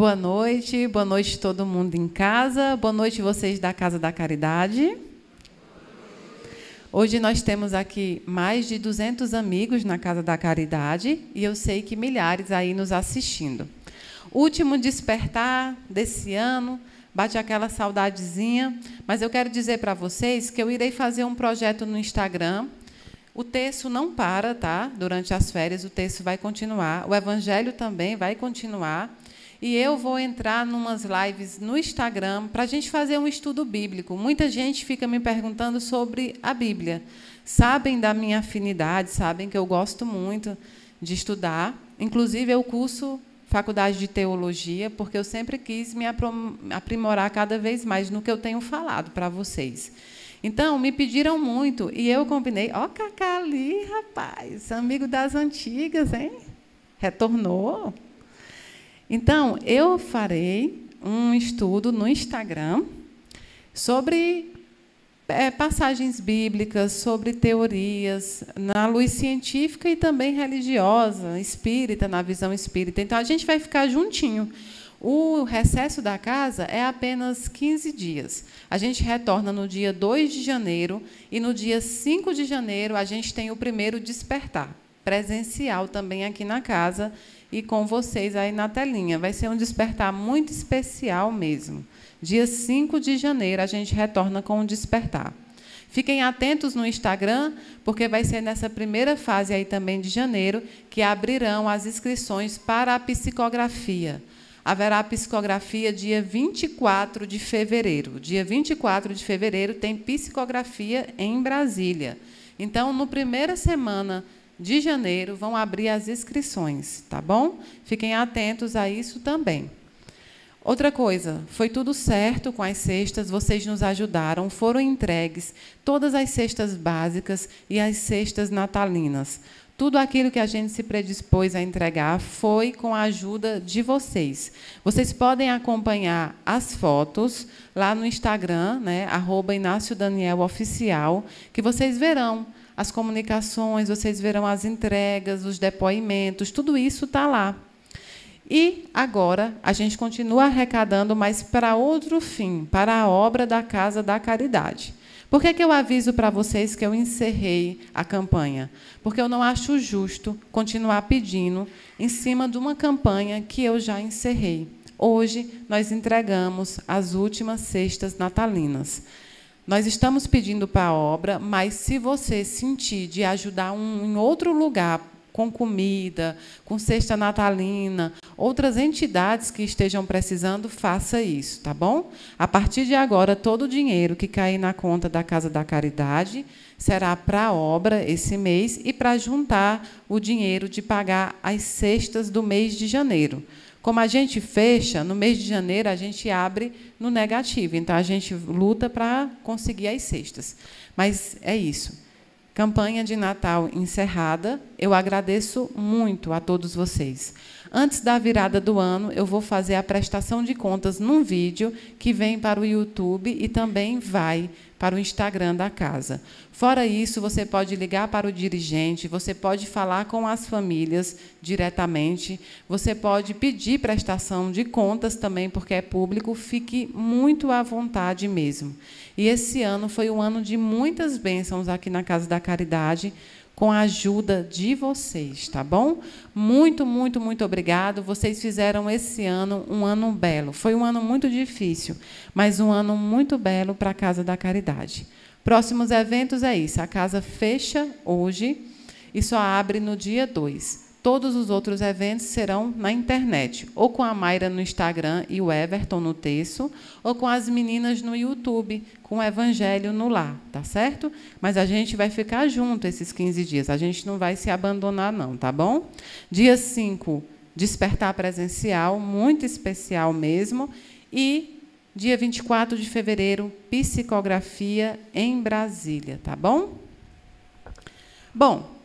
Boa noite, boa noite todo mundo em casa, boa noite vocês da Casa da Caridade. Hoje nós temos aqui mais de 200 amigos na Casa da Caridade e eu sei que milhares aí nos assistindo. Último despertar desse ano, bate aquela saudadezinha, mas eu quero dizer para vocês que eu irei fazer um projeto no Instagram. O texto não para, tá? Durante as férias o texto vai continuar, o evangelho também vai continuar. E eu vou entrar numas lives no Instagram para a gente fazer um estudo bíblico. Muita gente fica me perguntando sobre a Bíblia. Sabem da minha afinidade, sabem que eu gosto muito de estudar. Inclusive, eu curso faculdade de teologia, porque eu sempre quis me aprimorar cada vez mais no que eu tenho falado para vocês. Então, me pediram muito e eu combinei. Ó, oh, Cacá ali, rapaz, amigo das antigas, hein? Retornou. Então, eu farei um estudo no Instagram sobre é, passagens bíblicas, sobre teorias, na luz científica e também religiosa, espírita, na visão espírita. Então, a gente vai ficar juntinho. O recesso da casa é apenas 15 dias. A gente retorna no dia 2 de janeiro e no dia 5 de janeiro a gente tem o primeiro despertar, presencial também aqui na casa e com vocês aí na telinha. Vai ser um despertar muito especial mesmo. Dia 5 de janeiro a gente retorna com o despertar. Fiquem atentos no Instagram, porque vai ser nessa primeira fase aí também de janeiro que abrirão as inscrições para a psicografia. Haverá psicografia dia 24 de fevereiro. Dia 24 de fevereiro tem psicografia em Brasília. Então, no primeira semana de janeiro vão abrir as inscrições, tá bom? Fiquem atentos a isso também. Outra coisa, foi tudo certo com as cestas, vocês nos ajudaram, foram entregues todas as cestas básicas e as cestas natalinas. Tudo aquilo que a gente se predispôs a entregar foi com a ajuda de vocês. Vocês podem acompanhar as fotos lá no Instagram, né, Oficial, que vocês verão as comunicações, vocês verão as entregas, os depoimentos, tudo isso está lá. E agora a gente continua arrecadando, mas para outro fim, para a obra da Casa da Caridade. Por que, que eu aviso para vocês que eu encerrei a campanha? Porque eu não acho justo continuar pedindo em cima de uma campanha que eu já encerrei. Hoje nós entregamos as últimas cestas natalinas. Nós estamos pedindo para a obra, mas se você sentir de ajudar um, em outro lugar, com comida, com cesta natalina, outras entidades que estejam precisando, faça isso, tá bom? A partir de agora, todo o dinheiro que cair na conta da Casa da Caridade será para a obra esse mês e para juntar o dinheiro de pagar as cestas do mês de janeiro. Como a gente fecha, no mês de janeiro a gente abre no negativo. Então a gente luta para conseguir as cestas. Mas é isso. Campanha de Natal encerrada. Eu agradeço muito a todos vocês. Antes da virada do ano, eu vou fazer a prestação de contas num vídeo que vem para o YouTube e também vai para o Instagram da casa. Fora isso, você pode ligar para o dirigente, você pode falar com as famílias diretamente, você pode pedir prestação de contas também, porque é público, fique muito à vontade mesmo. E esse ano foi um ano de muitas bênçãos aqui na Casa da Caridade com a ajuda de vocês, tá bom? Muito, muito, muito obrigado. Vocês fizeram esse ano um ano belo. Foi um ano muito difícil, mas um ano muito belo para a Casa da Caridade. Próximos eventos é isso. A casa fecha hoje e só abre no dia 2. Todos os outros eventos serão na internet, ou com a Mayra no Instagram e o Everton no texto, ou com as meninas no YouTube, com o Evangelho no Lar, tá certo? Mas a gente vai ficar junto esses 15 dias, a gente não vai se abandonar, não, tá bom? Dia 5, despertar presencial, muito especial mesmo. E dia 24 de fevereiro, psicografia em Brasília, tá bom? Bom,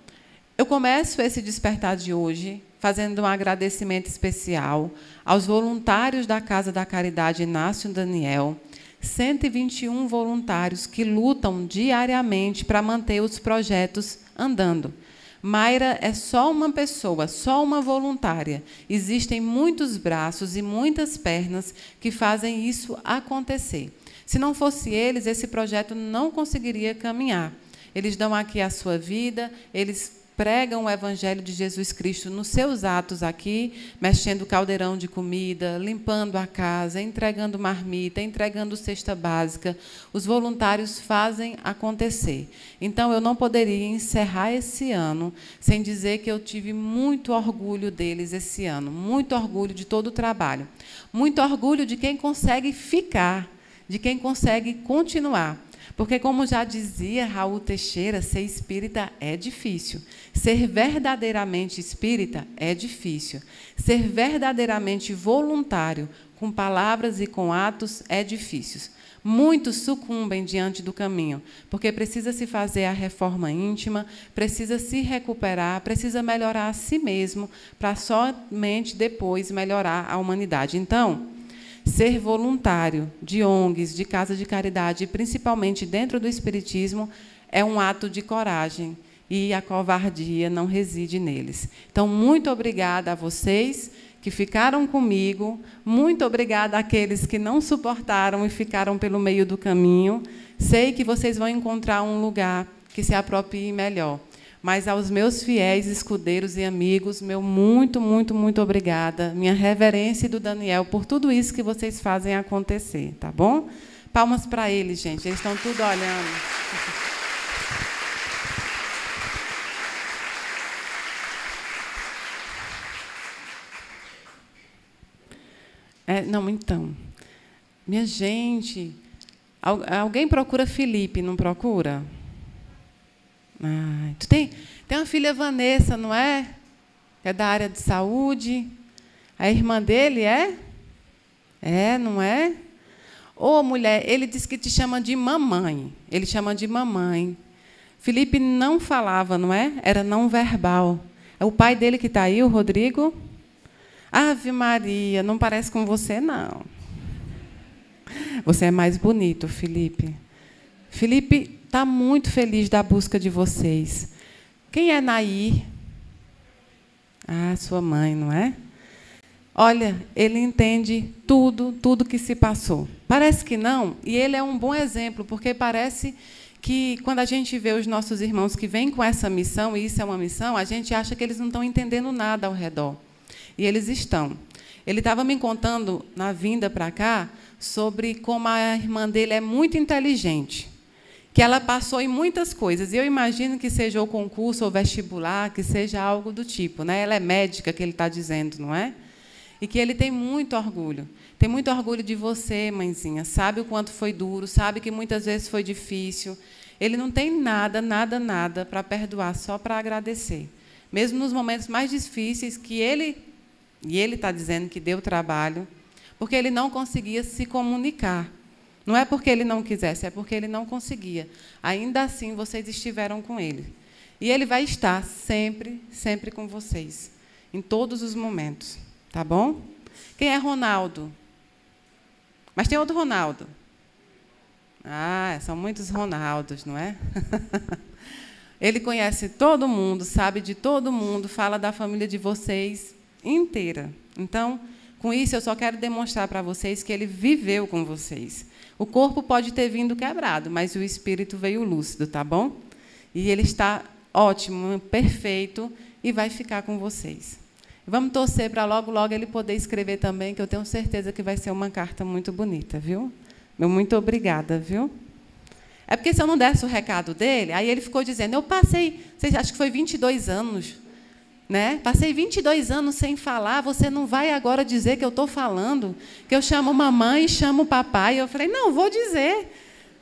eu começo esse despertar de hoje fazendo um agradecimento especial aos voluntários da Casa da Caridade Inácio Daniel, 121 voluntários que lutam diariamente para manter os projetos andando. Mayra é só uma pessoa, só uma voluntária. Existem muitos braços e muitas pernas que fazem isso acontecer. Se não fosse eles, esse projeto não conseguiria caminhar. Eles dão aqui a sua vida, eles pregam o evangelho de Jesus Cristo nos seus atos aqui, mexendo caldeirão de comida, limpando a casa, entregando marmita, entregando cesta básica. Os voluntários fazem acontecer. Então eu não poderia encerrar esse ano sem dizer que eu tive muito orgulho deles esse ano, muito orgulho de todo o trabalho, muito orgulho de quem consegue ficar, de quem consegue continuar. Porque, como já dizia Raul Teixeira, ser espírita é difícil. Ser verdadeiramente espírita é difícil. Ser verdadeiramente voluntário, com palavras e com atos, é difícil. Muitos sucumbem diante do caminho, porque precisa se fazer a reforma íntima, precisa se recuperar, precisa melhorar a si mesmo, para somente depois melhorar a humanidade. Então, ser voluntário de ONGs, de casa de caridade, principalmente dentro do Espiritismo, é um ato de coragem e a covardia não reside neles. Então, muito obrigada a vocês que ficaram comigo, muito obrigada àqueles que não suportaram e ficaram pelo meio do caminho. Sei que vocês vão encontrar um lugar que se aproprie melhor mas aos meus fiéis escudeiros e amigos, meu muito, muito, muito obrigada. Minha reverência e do Daniel por tudo isso que vocês fazem acontecer, tá bom? Palmas para eles, gente. Eles estão tudo olhando. É, não, então. Minha gente, alguém procura Felipe, não procura? Ah, tu tem, tem uma filha Vanessa, não é? É da área de saúde. A irmã dele é? É, não é? Ô, oh, mulher, ele diz que te chama de mamãe. Ele chama de mamãe. Felipe não falava, não é? Era não verbal. É o pai dele que está aí, o Rodrigo. Ave Maria, não parece com você, não. Você é mais bonito, Felipe. Felipe está muito feliz da busca de vocês. Quem é Nair? Ah, sua mãe, não é? Olha, ele entende tudo, tudo que se passou. Parece que não, e ele é um bom exemplo, porque parece que quando a gente vê os nossos irmãos que vêm com essa missão, e isso é uma missão, a gente acha que eles não estão entendendo nada ao redor. E eles estão. Ele estava me contando, na vinda para cá, sobre como a irmã dele é muito inteligente que ela passou em muitas coisas. Eu imagino que seja o concurso ou vestibular, que seja algo do tipo. Né? Ela é médica, que ele está dizendo, não é? E que ele tem muito orgulho. Tem muito orgulho de você, mãezinha. Sabe o quanto foi duro, sabe que muitas vezes foi difícil. Ele não tem nada, nada, nada para perdoar, só para agradecer. Mesmo nos momentos mais difíceis que ele, e ele está dizendo que deu trabalho, porque ele não conseguia se comunicar. Não é porque ele não quisesse, é porque ele não conseguia. Ainda assim, vocês estiveram com ele. E ele vai estar sempre, sempre com vocês, em todos os momentos, tá bom? Quem é Ronaldo? Mas tem outro Ronaldo. Ah, são muitos Ronaldos, não é? ele conhece todo mundo, sabe de todo mundo, fala da família de vocês inteira. Então, com isso, eu só quero demonstrar para vocês que ele viveu com vocês o corpo pode ter vindo quebrado, mas o espírito veio lúcido, tá bom? E ele está ótimo, perfeito e vai ficar com vocês. Vamos torcer para logo, logo ele poder escrever também, que eu tenho certeza que vai ser uma carta muito bonita, viu? Meu muito obrigada, viu? É porque se eu não desse o recado dele, aí ele ficou dizendo, eu passei, acho que foi 22 anos né? Passei 22 anos sem falar, você não vai agora dizer que eu estou falando, que eu chamo mamãe, chamo papai. Eu falei, não, vou dizer.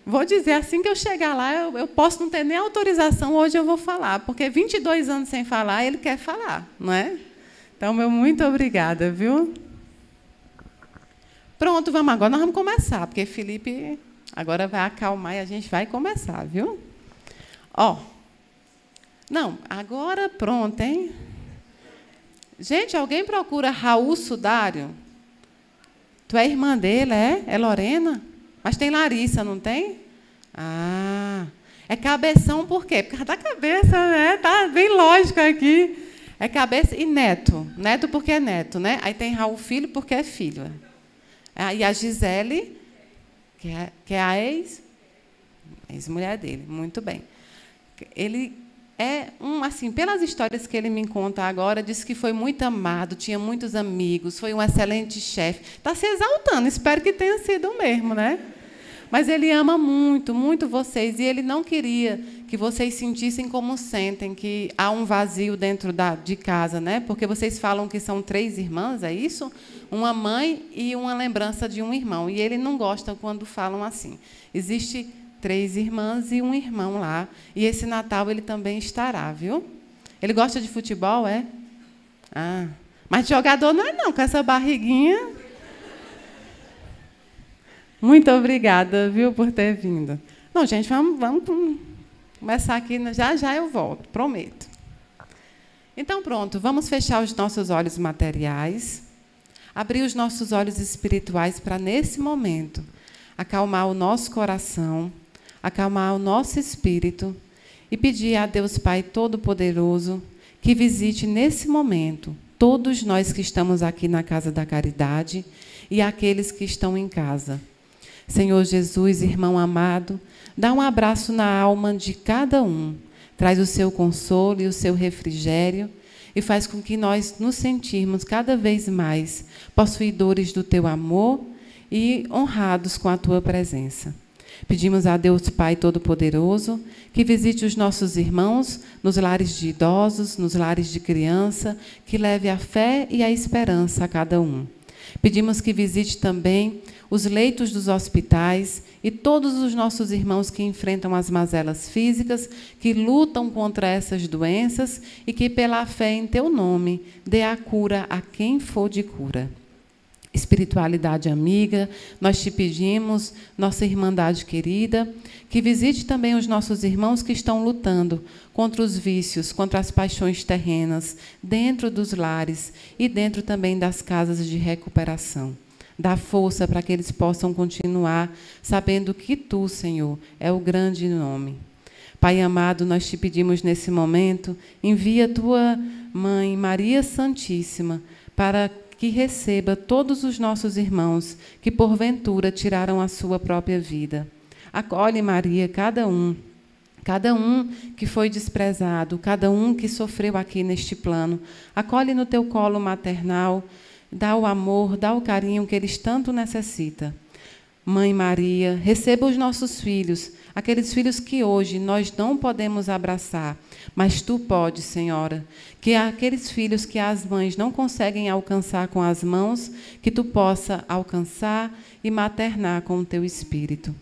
Vou dizer, assim que eu chegar lá, eu, eu, posso não ter nem autorização, hoje eu vou falar, porque 22 anos sem falar, ele quer falar, não é? Então, meu muito obrigada, viu? Pronto, vamos agora, nós vamos começar, porque Felipe agora vai acalmar e a gente vai começar, viu? Ó, não, agora pronto, hein? Gente, alguém procura Raul Sudário? Tu é irmã dele, é? É Lorena? Mas tem Larissa, não tem? Ah, é cabeção por quê? Por causa da cabeça, né? Tá bem lógico aqui. É cabeça e neto. Neto porque é neto, né? Aí tem Raul filho porque é filho. É. Ah, e a Gisele, que é, que é a ex, ex-mulher dele. Muito bem. Ele é um assim, pelas histórias que ele me conta agora, disse que foi muito amado, tinha muitos amigos, foi um excelente chefe. Está se exaltando, espero que tenha sido mesmo, né? Mas ele ama muito, muito vocês e ele não queria que vocês sentissem como sentem, que há um vazio dentro da, de casa, né? Porque vocês falam que são três irmãs, é isso? Uma mãe e uma lembrança de um irmão. E ele não gosta quando falam assim. Existe três irmãs e um irmão lá. E esse Natal ele também estará, viu? Ele gosta de futebol, é? Ah, mas jogador não é não, com essa barriguinha. Muito obrigada, viu, por ter vindo. Não, gente, vamos, vamos começar aqui. Né? Já, já eu volto, prometo. Então, pronto, vamos fechar os nossos olhos materiais, abrir os nossos olhos espirituais para, nesse momento, acalmar o nosso coração acalmar o nosso espírito e pedir a Deus Pai Todo-Poderoso que visite nesse momento todos nós que estamos aqui na Casa da Caridade e aqueles que estão em casa. Senhor Jesus, irmão amado, dá um abraço na alma de cada um, traz o seu consolo e o seu refrigério e faz com que nós nos sentirmos cada vez mais possuidores do teu amor e honrados com a tua presença. Pedimos a Deus Pai Todo-Poderoso que visite os nossos irmãos nos lares de idosos, nos lares de criança, que leve a fé e a esperança a cada um. Pedimos que visite também os leitos dos hospitais e todos os nossos irmãos que enfrentam as mazelas físicas, que lutam contra essas doenças e que, pela fé em Teu nome, dê a cura a quem for de cura espiritualidade amiga, nós te pedimos, nossa irmandade querida, que visite também os nossos irmãos que estão lutando contra os vícios, contra as paixões terrenas, dentro dos lares e dentro também das casas de recuperação. Dá força para que eles possam continuar sabendo que tu, Senhor, é o grande nome. Pai amado, nós te pedimos nesse momento, envia tua mãe, Maria Santíssima, para que receba todos os nossos irmãos que porventura tiraram a sua própria vida. Acolhe, Maria, cada um, cada um que foi desprezado, cada um que sofreu aqui neste plano. Acolhe no teu colo maternal, dá o amor, dá o carinho que eles tanto necessitam. Mãe Maria, receba os nossos filhos aqueles filhos que hoje nós não podemos abraçar, mas tu podes, Senhora, que aqueles filhos que as mães não conseguem alcançar com as mãos, que tu possa alcançar e maternar com o teu espírito.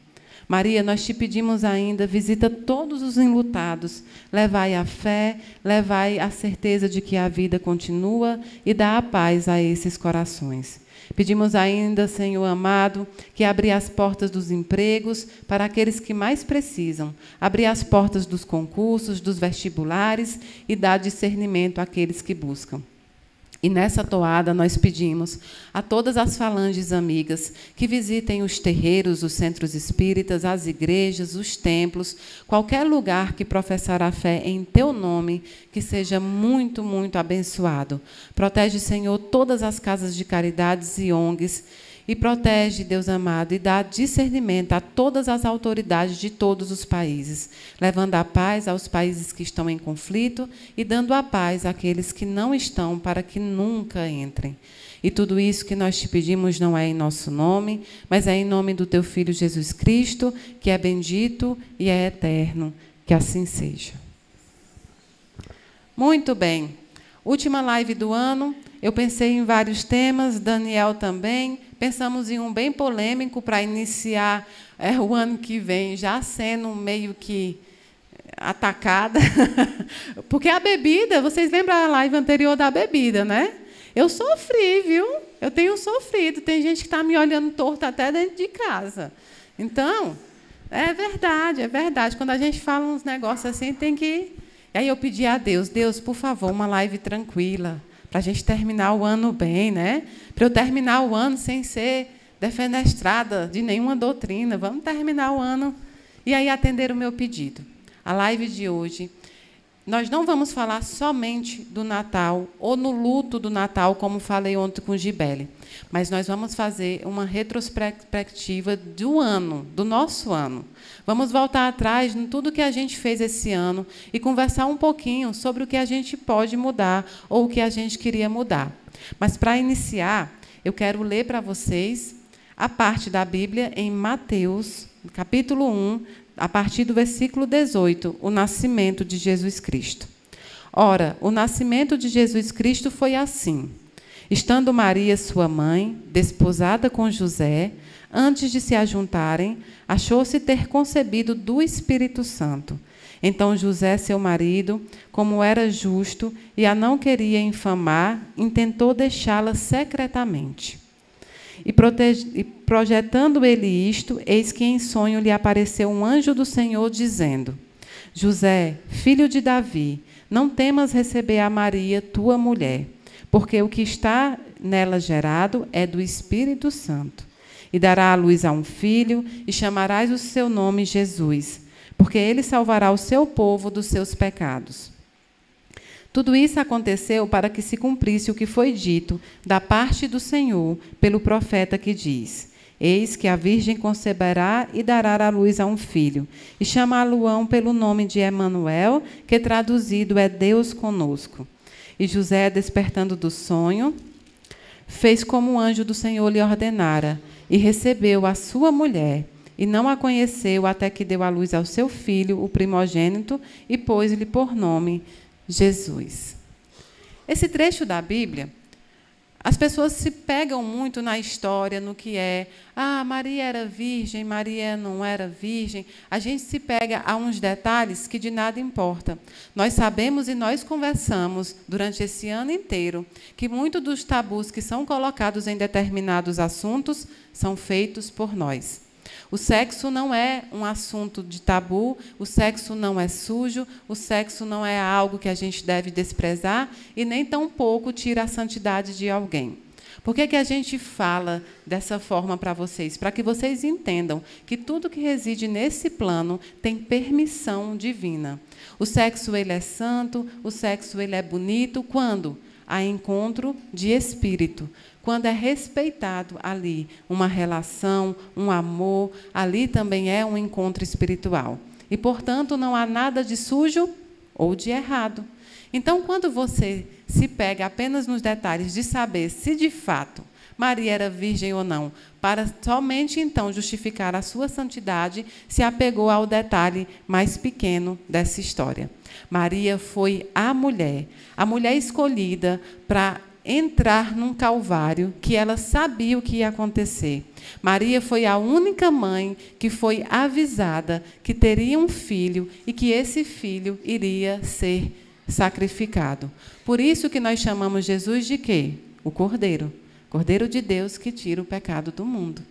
Maria, nós te pedimos ainda, visita todos os enlutados, levai a fé, levai a certeza de que a vida continua e dá a paz a esses corações. Pedimos ainda, Senhor amado, que abra as portas dos empregos para aqueles que mais precisam, abra as portas dos concursos, dos vestibulares e dá discernimento àqueles que buscam. E nessa toada nós pedimos a todas as falanges amigas que visitem os terreiros, os centros espíritas, as igrejas, os templos, qualquer lugar que professar a fé em teu nome, que seja muito, muito abençoado. Protege, Senhor, todas as casas de caridades e ONGs e protege, Deus amado, e dá discernimento a todas as autoridades de todos os países, levando a paz aos países que estão em conflito e dando a paz àqueles que não estão, para que nunca entrem. E tudo isso que nós te pedimos não é em nosso nome, mas é em nome do teu Filho Jesus Cristo, que é bendito e é eterno. Que assim seja. Muito bem. Última live do ano. Eu pensei em vários temas, Daniel também, Pensamos em um bem polêmico para iniciar é, o ano que vem, já sendo meio que atacada. Porque a bebida, vocês lembram a live anterior da bebida, né? Eu sofri, viu? Eu tenho sofrido. Tem gente que está me olhando torto até dentro de casa. Então, é verdade, é verdade. Quando a gente fala uns negócios assim, tem que. Aí eu pedi a Deus, Deus, por favor, uma live tranquila para a gente terminar o ano bem, né? Para eu terminar o ano sem ser defenestrada de nenhuma doutrina. Vamos terminar o ano. E aí atender o meu pedido. A live de hoje nós não vamos falar somente do Natal ou no luto do Natal, como falei ontem com Gibele, mas nós vamos fazer uma retrospectiva do ano, do nosso ano. Vamos voltar atrás em tudo que a gente fez esse ano e conversar um pouquinho sobre o que a gente pode mudar ou o que a gente queria mudar. Mas para iniciar, eu quero ler para vocês a parte da Bíblia em Mateus, capítulo 1, a partir do versículo 18, o nascimento de Jesus Cristo. Ora, o nascimento de Jesus Cristo foi assim. Estando Maria, sua mãe, desposada com José, antes de se ajuntarem, achou-se ter concebido do Espírito Santo. Então José, seu marido, como era justo e a não queria infamar, intentou deixá-la secretamente. E, e projetando ele isto, eis que em sonho lhe apareceu um anjo do Senhor dizendo: José, filho de Davi, não temas receber a Maria, tua mulher, porque o que está nela gerado é do Espírito Santo. E dará a luz a um filho, e chamarás o seu nome Jesus, porque ele salvará o seu povo dos seus pecados. Tudo isso aconteceu para que se cumprisse o que foi dito da parte do Senhor pelo profeta que diz: Eis que a Virgem conceberá e dará à luz a um filho, e chamá-lo-ão pelo nome de Emanuel, que traduzido é Deus conosco. E José, despertando do sonho, fez como o anjo do Senhor lhe ordenara, e recebeu a sua mulher, e não a conheceu até que deu à luz ao seu filho, o primogênito, e pôs-lhe por nome Jesus. Esse trecho da Bíblia, as pessoas se pegam muito na história, no que é, ah, Maria era virgem, Maria não era virgem. A gente se pega a uns detalhes que de nada importa. Nós sabemos e nós conversamos durante esse ano inteiro que muitos dos tabus que são colocados em determinados assuntos são feitos por nós. O sexo não é um assunto de tabu, o sexo não é sujo, o sexo não é algo que a gente deve desprezar e nem tampouco tira a santidade de alguém. Por que, que a gente fala dessa forma para vocês? Para que vocês entendam que tudo que reside nesse plano tem permissão divina. O sexo ele é santo, o sexo ele é bonito quando a encontro de espírito. Quando é respeitado ali uma relação, um amor, ali também é um encontro espiritual. E, portanto, não há nada de sujo ou de errado. Então, quando você se pega apenas nos detalhes de saber se de fato Maria era virgem ou não, para somente então justificar a sua santidade, se apegou ao detalhe mais pequeno dessa história. Maria foi a mulher, a mulher escolhida para entrar num calvário que ela sabia o que ia acontecer. Maria foi a única mãe que foi avisada que teria um filho e que esse filho iria ser sacrificado. Por isso que nós chamamos Jesus de quê? O Cordeiro. Cordeiro de Deus que tira o pecado do mundo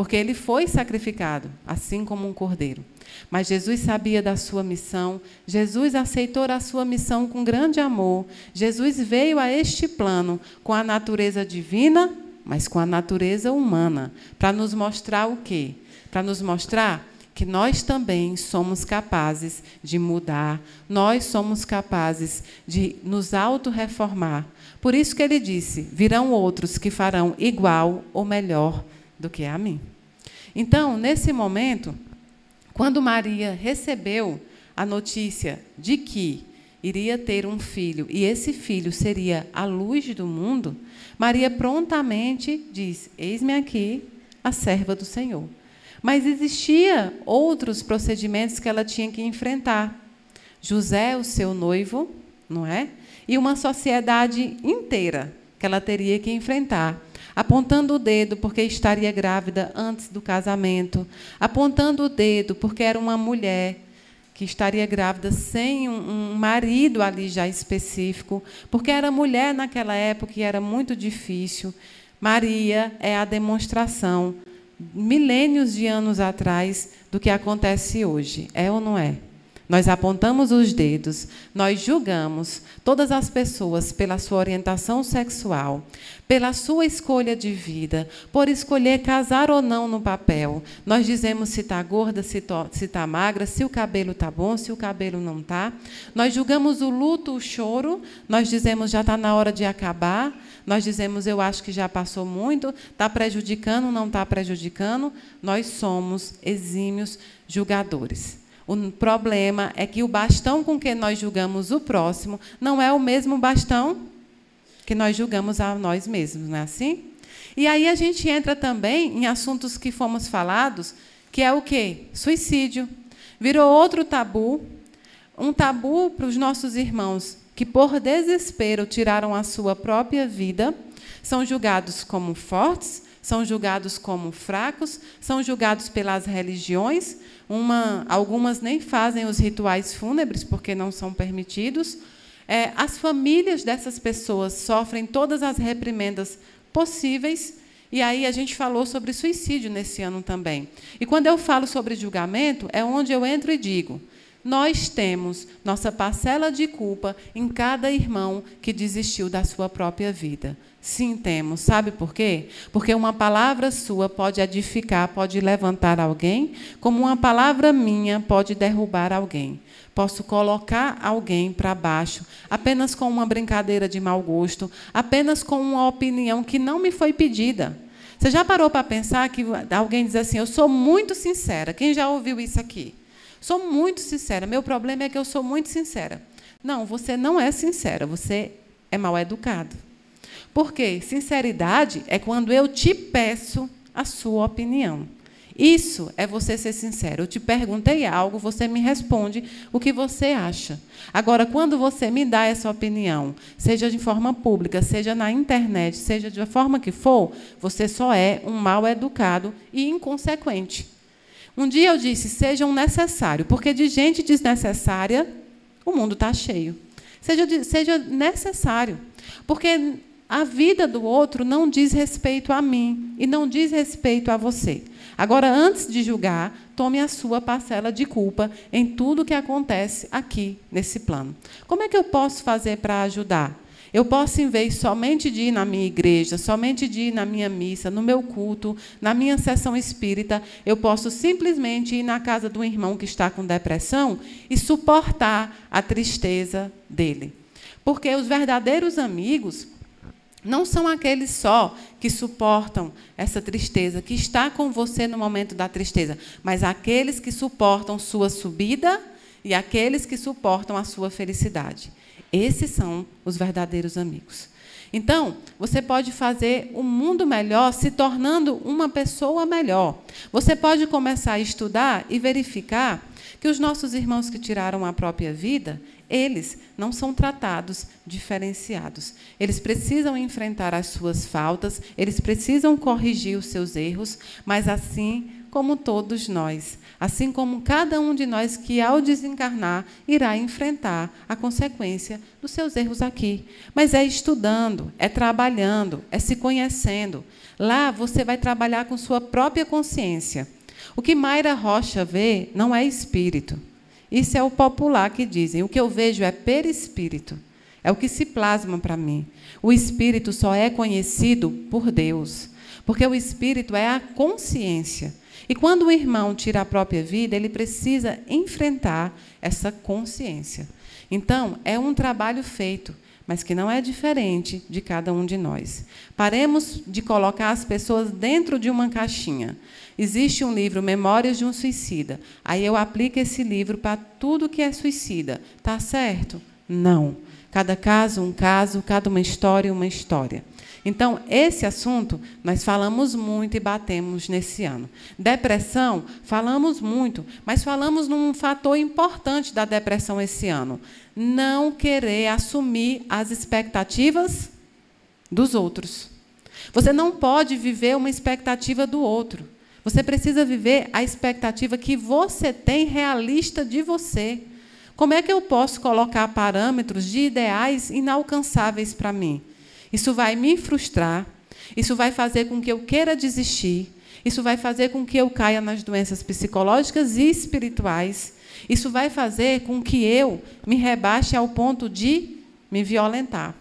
porque ele foi sacrificado, assim como um cordeiro. Mas Jesus sabia da sua missão, Jesus aceitou a sua missão com grande amor. Jesus veio a este plano com a natureza divina, mas com a natureza humana, para nos mostrar o quê? Para nos mostrar que nós também somos capazes de mudar, nós somos capazes de nos auto-reformar. Por isso que ele disse: virão outros que farão igual ou melhor do que a mim. Então, nesse momento, quando Maria recebeu a notícia de que iria ter um filho e esse filho seria a luz do mundo, Maria prontamente diz: Eis-me aqui, a serva do Senhor. Mas existia outros procedimentos que ela tinha que enfrentar. José, o seu noivo, não é? E uma sociedade inteira que ela teria que enfrentar apontando o dedo porque estaria grávida antes do casamento, apontando o dedo porque era uma mulher que estaria grávida sem um, marido ali já específico, porque era mulher naquela época e era muito difícil. Maria é a demonstração, milênios de anos atrás, do que acontece hoje. É ou não é? Nós apontamos os dedos, nós julgamos todas as pessoas pela sua orientação sexual, pela sua escolha de vida, por escolher casar ou não no papel. Nós dizemos se está gorda, se está magra, se o cabelo está bom, se o cabelo não está. Nós julgamos o luto, o choro, nós dizemos já está na hora de acabar, nós dizemos eu acho que já passou muito, está prejudicando, não está prejudicando. Nós somos exímios julgadores. O problema é que o bastão com que nós julgamos o próximo não é o mesmo bastão que nós julgamos a nós mesmos, não é assim? E aí a gente entra também em assuntos que fomos falados, que é o quê? Suicídio. Virou outro tabu, um tabu para os nossos irmãos que, por desespero, tiraram a sua própria vida, são julgados como fortes, são julgados como fracos, são julgados pelas religiões. Uma, algumas nem fazem os rituais fúnebres porque não são permitidos. É, as famílias dessas pessoas sofrem todas as reprimendas possíveis. E aí a gente falou sobre suicídio nesse ano também. E quando eu falo sobre julgamento, é onde eu entro e digo: nós temos nossa parcela de culpa em cada irmão que desistiu da sua própria vida. Sim, temos. Sabe por quê? Porque uma palavra sua pode edificar, pode levantar alguém, como uma palavra minha pode derrubar alguém. Posso colocar alguém para baixo apenas com uma brincadeira de mau gosto, apenas com uma opinião que não me foi pedida. Você já parou para pensar que alguém diz assim: Eu sou muito sincera. Quem já ouviu isso aqui? Sou muito sincera. Meu problema é que eu sou muito sincera. Não, você não é sincera, você é mal educado. Porque sinceridade é quando eu te peço a sua opinião. Isso é você ser sincero. Eu te perguntei algo, você me responde o que você acha. Agora, quando você me dá essa opinião, seja de forma pública, seja na internet, seja de forma que for, você só é um mal educado e inconsequente. Um dia eu disse: sejam necessários, porque de gente desnecessária o mundo está cheio. Seja, seja necessário. Porque a vida do outro não diz respeito a mim e não diz respeito a você. Agora, antes de julgar, tome a sua parcela de culpa em tudo que acontece aqui nesse plano. Como é que eu posso fazer para ajudar? Eu posso, em vez somente de ir na minha igreja, somente de ir na minha missa, no meu culto, na minha sessão espírita, eu posso simplesmente ir na casa do irmão que está com depressão e suportar a tristeza dele. Porque os verdadeiros amigos não são aqueles só que suportam essa tristeza, que está com você no momento da tristeza, mas aqueles que suportam sua subida e aqueles que suportam a sua felicidade. Esses são os verdadeiros amigos. Então, você pode fazer o um mundo melhor se tornando uma pessoa melhor. Você pode começar a estudar e verificar que os nossos irmãos que tiraram a própria vida, eles não são tratados diferenciados. Eles precisam enfrentar as suas faltas, eles precisam corrigir os seus erros, mas assim como todos nós, assim como cada um de nós que, ao desencarnar, irá enfrentar a consequência dos seus erros aqui. Mas é estudando, é trabalhando, é se conhecendo. Lá você vai trabalhar com sua própria consciência. O que Mayra Rocha vê não é espírito. Isso é o popular que dizem. O que eu vejo é perispírito. É o que se plasma para mim. O espírito só é conhecido por Deus, porque o espírito é a consciência. E quando o irmão tira a própria vida, ele precisa enfrentar essa consciência. Então, é um trabalho feito mas que não é diferente de cada um de nós. Paremos de colocar as pessoas dentro de uma caixinha. Existe um livro, Memórias de um Suicida. Aí eu aplico esse livro para tudo que é suicida. Tá certo? Não. Cada caso, um caso, cada uma história, uma história. Então, esse assunto nós falamos muito e batemos nesse ano. Depressão, falamos muito, mas falamos num fator importante da depressão esse ano: não querer assumir as expectativas dos outros. Você não pode viver uma expectativa do outro. Você precisa viver a expectativa que você tem realista de você. Como é que eu posso colocar parâmetros de ideais inalcançáveis para mim? Isso vai me frustrar, isso vai fazer com que eu queira desistir, isso vai fazer com que eu caia nas doenças psicológicas e espirituais, isso vai fazer com que eu me rebaixe ao ponto de me violentar.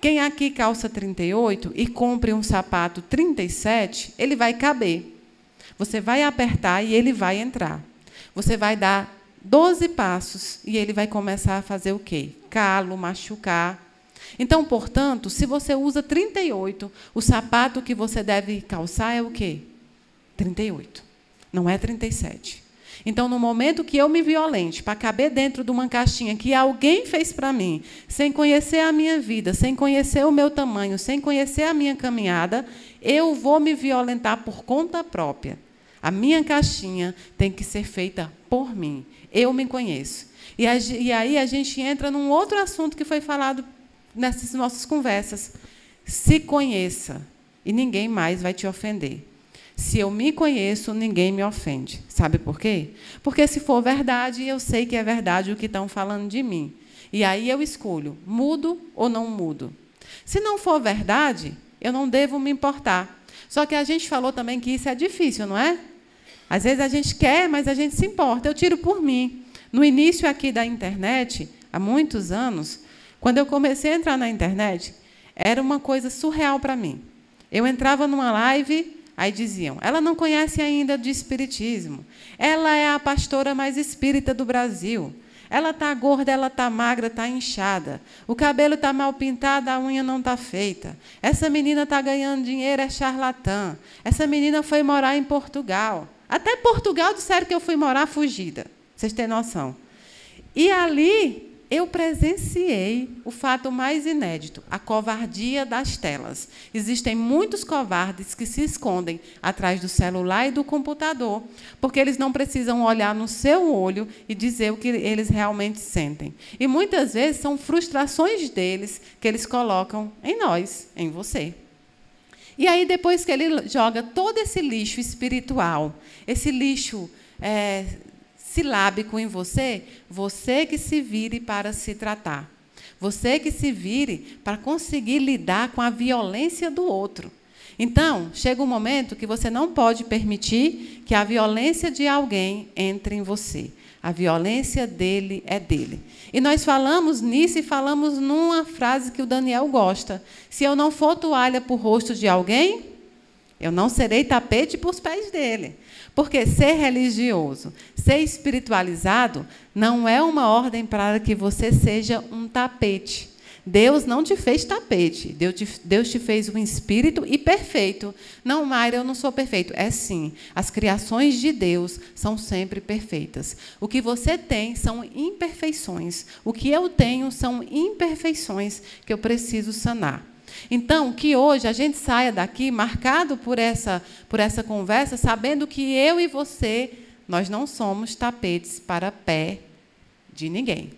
Quem aqui calça 38 e compre um sapato 37, ele vai caber. Você vai apertar e ele vai entrar. Você vai dar 12 passos e ele vai começar a fazer o quê? Calo, machucar. Então, portanto, se você usa 38, o sapato que você deve calçar é o quê? 38. Não é 37. Então, no momento que eu me violente para caber dentro de uma caixinha que alguém fez para mim, sem conhecer a minha vida, sem conhecer o meu tamanho, sem conhecer a minha caminhada, eu vou me violentar por conta própria. A minha caixinha tem que ser feita por mim. Eu me conheço. E, aí a gente entra num outro assunto que foi falado nessas nossas conversas. Se conheça e ninguém mais vai te ofender. Se eu me conheço, ninguém me ofende. Sabe por quê? Porque se for verdade, eu sei que é verdade o que estão falando de mim. E aí eu escolho, mudo ou não mudo. Se não for verdade, eu não devo me importar. Só que a gente falou também que isso é difícil, não é? Às vezes a gente quer, mas a gente se importa. Eu tiro por mim. No início aqui da internet, há muitos anos, quando eu comecei a entrar na internet, era uma coisa surreal para mim. Eu entrava numa live Aí diziam: ela não conhece ainda de espiritismo. Ela é a pastora mais espírita do Brasil. Ela tá gorda, ela tá magra, tá inchada. O cabelo tá mal pintado, a unha não tá feita. Essa menina tá ganhando dinheiro, é charlatã. Essa menina foi morar em Portugal. Até Portugal disseram que eu fui morar fugida. Vocês têm noção? E ali eu presenciei o fato mais inédito, a covardia das telas. Existem muitos covardes que se escondem atrás do celular e do computador, porque eles não precisam olhar no seu olho e dizer o que eles realmente sentem. E muitas vezes são frustrações deles que eles colocam em nós, em você. E aí, depois que ele joga todo esse lixo espiritual, esse lixo. É, silábico em você, você que se vire para se tratar. Você que se vire para conseguir lidar com a violência do outro. Então, chega um momento que você não pode permitir que a violência de alguém entre em você. A violência dele é dele. E nós falamos nisso e falamos numa frase que o Daniel gosta: Se eu não for toalha para o rosto de alguém, eu não serei tapete para os pés dele. Porque ser religioso, ser espiritualizado, não é uma ordem para que você seja um tapete. Deus não te fez tapete, Deus te, fez um espírito e perfeito. Não, Mayra, eu não sou perfeito. É sim, as criações de Deus são sempre perfeitas. O que você tem são imperfeições. O que eu tenho são imperfeições que eu preciso sanar. Então, que hoje a gente saia daqui marcado por essa, por essa conversa, sabendo que eu e você, nós não somos tapetes para pé de ninguém.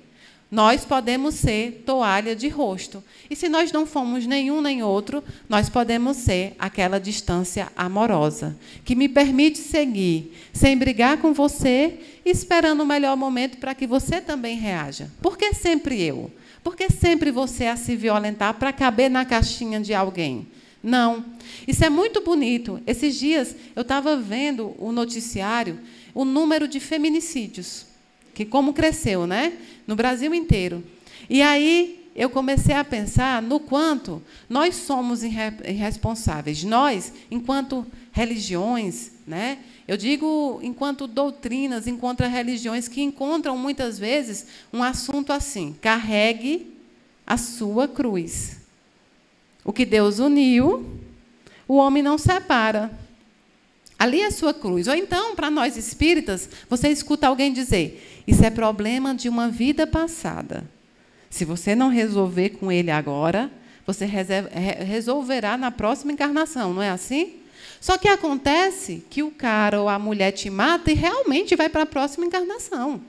Nós podemos ser toalha de rosto. E se nós não formos nenhum nem outro, nós podemos ser aquela distância amorosa, que me permite seguir, sem brigar com você, esperando o melhor momento para que você também reaja. Por que sempre eu? Porque sempre você a se violentar para caber na caixinha de alguém? Não. Isso é muito bonito. Esses dias eu estava vendo o noticiário, o número de feminicídios, que como cresceu, né? No Brasil inteiro. E aí eu comecei a pensar no quanto nós somos irresponsáveis, nós, enquanto religiões, né? Eu digo enquanto doutrinas, enquanto religiões que encontram muitas vezes um assunto assim: carregue a sua cruz. O que Deus uniu, o homem não separa. Ali é a sua cruz. Ou então, para nós espíritas, você escuta alguém dizer: Isso é problema de uma vida passada. Se você não resolver com ele agora, você resolverá na próxima encarnação, não é assim? Só que acontece que o cara ou a mulher te mata e realmente vai para a próxima encarnação.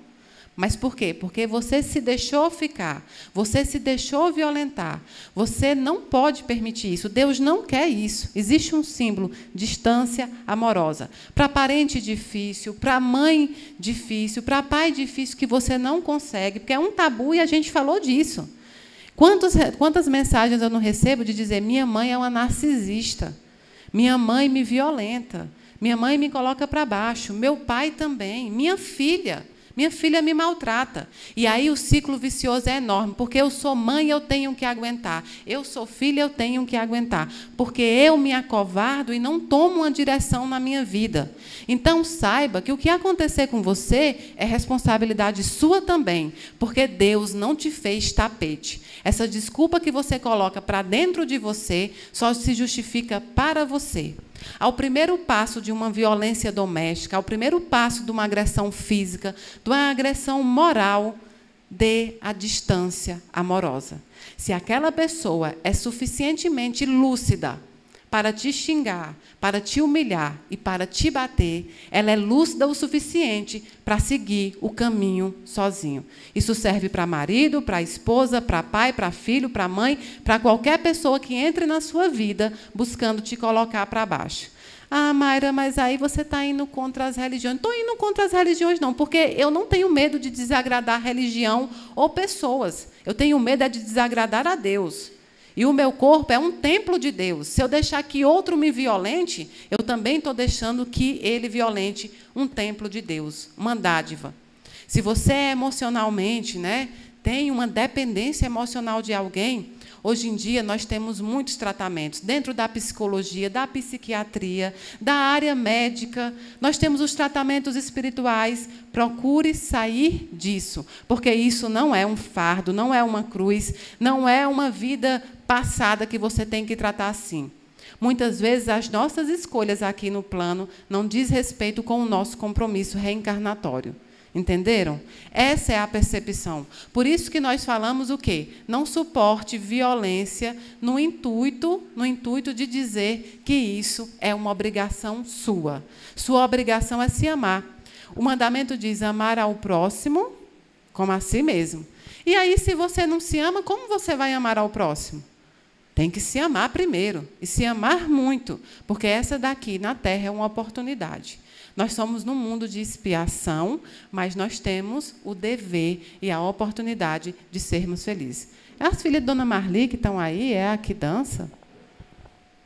Mas por quê? Porque você se deixou ficar, você se deixou violentar. Você não pode permitir isso. Deus não quer isso. Existe um símbolo: distância amorosa. Para parente difícil, para mãe difícil, para pai difícil que você não consegue, porque é um tabu e a gente falou disso. Quantos, quantas mensagens eu não recebo de dizer minha mãe é uma narcisista? Minha mãe me violenta. Minha mãe me coloca para baixo. Meu pai também. Minha filha. Minha filha me maltrata. E aí o ciclo vicioso é enorme, porque eu sou mãe, eu tenho que aguentar. Eu sou filha, eu tenho que aguentar. Porque eu me acovardo e não tomo uma direção na minha vida. Então saiba que o que acontecer com você é responsabilidade sua também, porque Deus não te fez tapete. Essa desculpa que você coloca para dentro de você só se justifica para você. Ao primeiro passo de uma violência doméstica, ao primeiro passo de uma agressão física, de uma agressão moral, dê a distância amorosa. Se aquela pessoa é suficientemente lúcida para te xingar, para te humilhar e para te bater, ela é lúcida o suficiente para seguir o caminho sozinho. Isso serve para marido, para esposa, para pai, para filho, para mãe, para qualquer pessoa que entre na sua vida buscando te colocar para baixo. Ah, Mayra, mas aí você está indo contra as religiões. Estou indo contra as religiões, não, porque eu não tenho medo de desagradar religião ou pessoas. Eu tenho medo é de desagradar a Deus. E o meu corpo é um templo de Deus. Se eu deixar que outro me violente, eu também estou deixando que ele violente um templo de Deus, uma dádiva. Se você é emocionalmente né, tem uma dependência emocional de alguém, Hoje em dia, nós temos muitos tratamentos dentro da psicologia, da psiquiatria, da área médica. Nós temos os tratamentos espirituais. Procure sair disso, porque isso não é um fardo, não é uma cruz, não é uma vida passada que você tem que tratar assim. Muitas vezes as nossas escolhas aqui no plano não diz respeito com o nosso compromisso reencarnatório. Entenderam? Essa é a percepção. Por isso que nós falamos o quê? Não suporte violência no intuito, no intuito de dizer que isso é uma obrigação sua. Sua obrigação é se amar. O mandamento diz amar ao próximo como a si mesmo. E aí, se você não se ama, como você vai amar ao próximo? Tem que se amar primeiro e se amar muito, porque essa daqui na Terra é uma oportunidade. Nós somos num mundo de expiação, mas nós temos o dever e a oportunidade de sermos felizes. As filhas de Dona Marli que estão aí, é a que dança?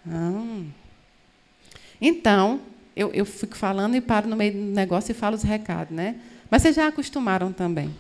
Não. Então, eu, eu fico falando e paro no meio do negócio e falo os recados, né? Mas vocês já acostumaram também.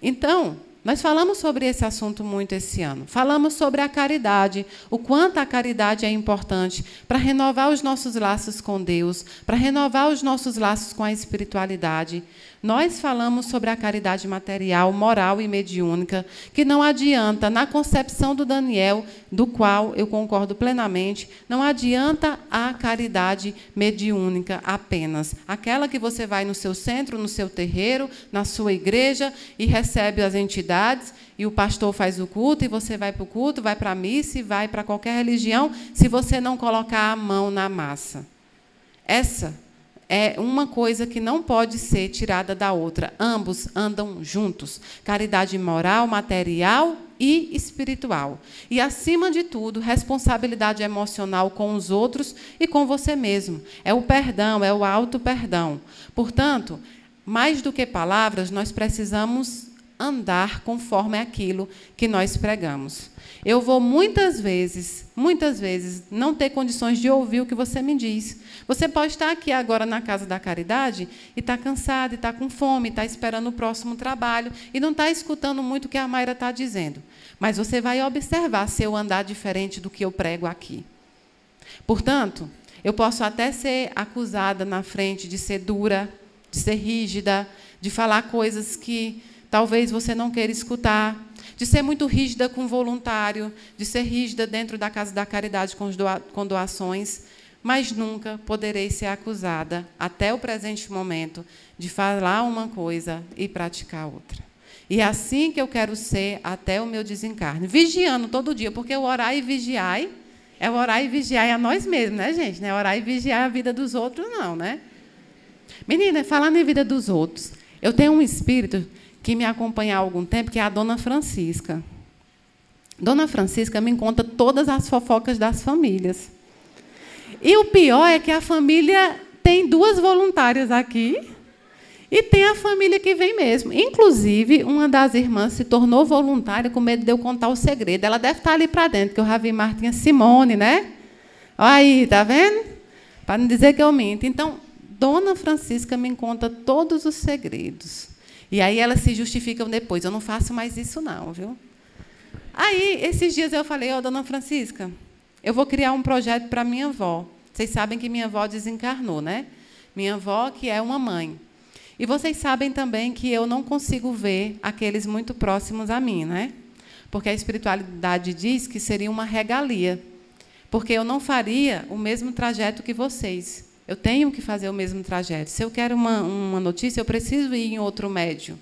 Então, nós falamos sobre esse assunto muito esse ano. Falamos sobre a caridade, o quanto a caridade é importante para renovar os nossos laços com Deus, para renovar os nossos laços com a espiritualidade. Nós falamos sobre a caridade material, moral e mediúnica, que não adianta, na concepção do Daniel, do qual eu concordo plenamente, não adianta a caridade mediúnica apenas. Aquela que você vai no seu centro, no seu terreiro, na sua igreja e recebe as entidades e o pastor faz o culto, e você vai para o culto, vai para a missa e vai para qualquer religião, se você não colocar a mão na massa. Essa é uma coisa que não pode ser tirada da outra. Ambos andam juntos. Caridade moral, material e espiritual. E, acima de tudo, responsabilidade emocional com os outros e com você mesmo. É o perdão, é o auto-perdão. Portanto, mais do que palavras, nós precisamos andar conforme aquilo que nós pregamos. Eu vou muitas vezes, muitas vezes, não ter condições de ouvir o que você me diz, você pode estar aqui agora na Casa da Caridade e está cansado, está com fome, está esperando o próximo trabalho e não está escutando muito o que a Mayra está dizendo. Mas você vai observar se eu andar diferente do que eu prego aqui. Portanto, eu posso até ser acusada na frente de ser dura, de ser rígida, de falar coisas que talvez você não queira escutar, de ser muito rígida com voluntário, de ser rígida dentro da Casa da Caridade com, doa com doações mas nunca poderei ser acusada, até o presente momento, de falar uma coisa e praticar outra. E é assim que eu quero ser até o meu desencarne, vigiando todo dia, porque o orar e vigiar é orar e vigiar a nós mesmos, né, gente? Não é orar e vigiar a vida dos outros, não, né? Menina, falando em vida dos outros, eu tenho um espírito que me acompanha há algum tempo, que é a Dona Francisca. Dona Francisca me conta todas as fofocas das famílias. E o pior é que a família tem duas voluntárias aqui e tem a família que vem mesmo. Inclusive, uma das irmãs se tornou voluntária com medo de eu contar o segredo. Ela deve estar ali para dentro, que o Ravi Martinha Simone, né? Olha aí, tá vendo? Para não dizer que eu minto. Então, Dona Francisca me conta todos os segredos. E aí elas se justificam depois. Eu não faço mais isso, não, viu? Aí, esses dias eu falei, ó, oh, Dona Francisca, eu vou criar um projeto para minha avó. Vocês sabem que minha avó desencarnou, né? Minha avó, que é uma mãe. E vocês sabem também que eu não consigo ver aqueles muito próximos a mim, né? Porque a espiritualidade diz que seria uma regalia. Porque eu não faria o mesmo trajeto que vocês. Eu tenho que fazer o mesmo trajeto. Se eu quero uma, uma notícia, eu preciso ir em outro médio.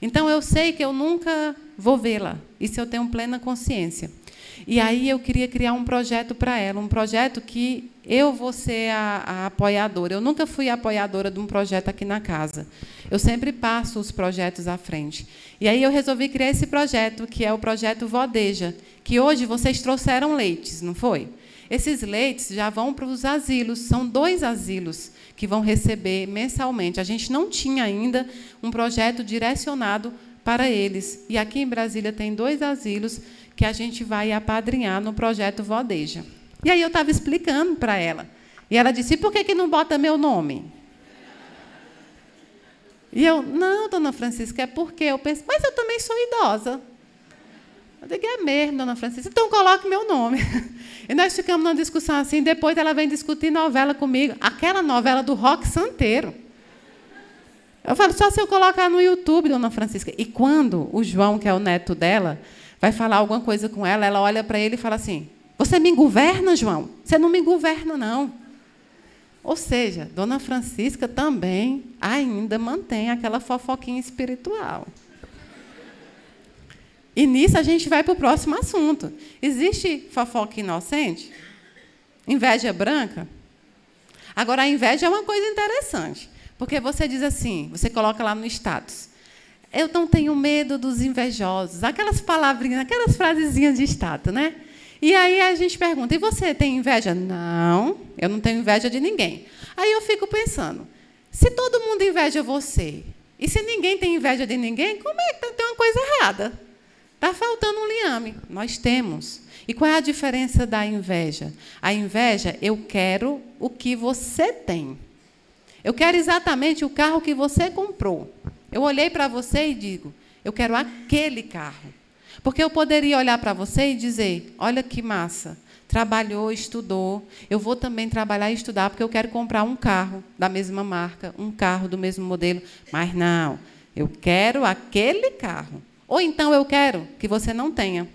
Então eu sei que eu nunca vou vê-la. Isso eu tenho plena consciência. E aí eu queria criar um projeto para ela, um projeto que eu vou ser a, a, apoiadora. Eu nunca fui apoiadora de um projeto aqui na casa. Eu sempre passo os projetos à frente. E aí eu resolvi criar esse projeto, que é o projeto Vodeja, que hoje vocês trouxeram leites, não foi? Esses leites já vão para os asilos, são dois asilos que vão receber mensalmente. A gente não tinha ainda um projeto direcionado para eles. E aqui em Brasília tem dois asilos que a gente vai apadrinhar no projeto Vodeja. E aí eu estava explicando para ela. E ela disse: por que, que não bota meu nome? E eu, não, dona Francisca, é porque eu penso, mas eu também sou idosa. Eu digo, é mesmo, dona Francisca, então coloque meu nome. E nós ficamos numa discussão assim, depois ela vem discutir novela comigo, aquela novela do rock santeiro. Eu falo, só se eu colocar no YouTube, dona Francisca. E quando o João, que é o neto dela, vai falar alguma coisa com ela, ela olha para ele e fala assim: Você me governa, João? Você não me governa, não. Ou seja, Dona Francisca também ainda mantém aquela fofoquinha espiritual. E nisso a gente vai para o próximo assunto. Existe fofoca inocente? Inveja branca? Agora, a inveja é uma coisa interessante, porque você diz assim, você coloca lá no status: eu não tenho medo dos invejosos. Aquelas palavrinhas, aquelas frasezinhas de status, né? E aí a gente pergunta: e você tem inveja? Não, eu não tenho inveja de ninguém. Aí eu fico pensando: se todo mundo inveja você, e se ninguém tem inveja de ninguém, como é que tem uma coisa errada? Está faltando um liame. Nós temos. E qual é a diferença da inveja? A inveja, eu quero o que você tem. Eu quero exatamente o carro que você comprou. Eu olhei para você e digo: eu quero aquele carro. Porque eu poderia olhar para você e dizer: olha que massa, trabalhou, estudou. Eu vou também trabalhar e estudar, porque eu quero comprar um carro da mesma marca, um carro do mesmo modelo. Mas não, eu quero aquele carro. Ou então eu quero que você não tenha.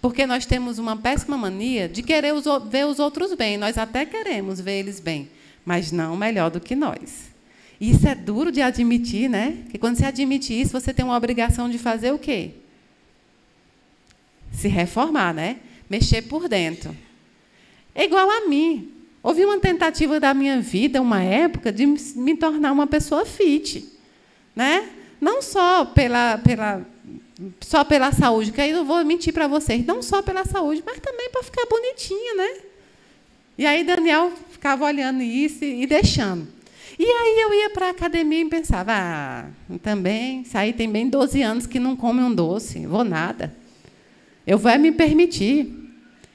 Porque nós temos uma péssima mania de querer ver os outros bem. Nós até queremos ver eles bem, mas não melhor do que nós. E isso é duro de admitir, né? Porque quando você admite isso, você tem uma obrigação de fazer o quê? Se reformar, né? Mexer por dentro. É igual a mim. Houve uma tentativa da minha vida, uma época, de me tornar uma pessoa fit. Né? Não só pela, pela, só pela saúde, que aí eu vou mentir para vocês, não só pela saúde, mas também para ficar bonitinha, né? E aí Daniel ficava olhando isso e deixando. E aí eu ia para a academia e pensava, ah, também, isso aí tem bem 12 anos que não come um doce, vou nada. Eu vou é me permitir.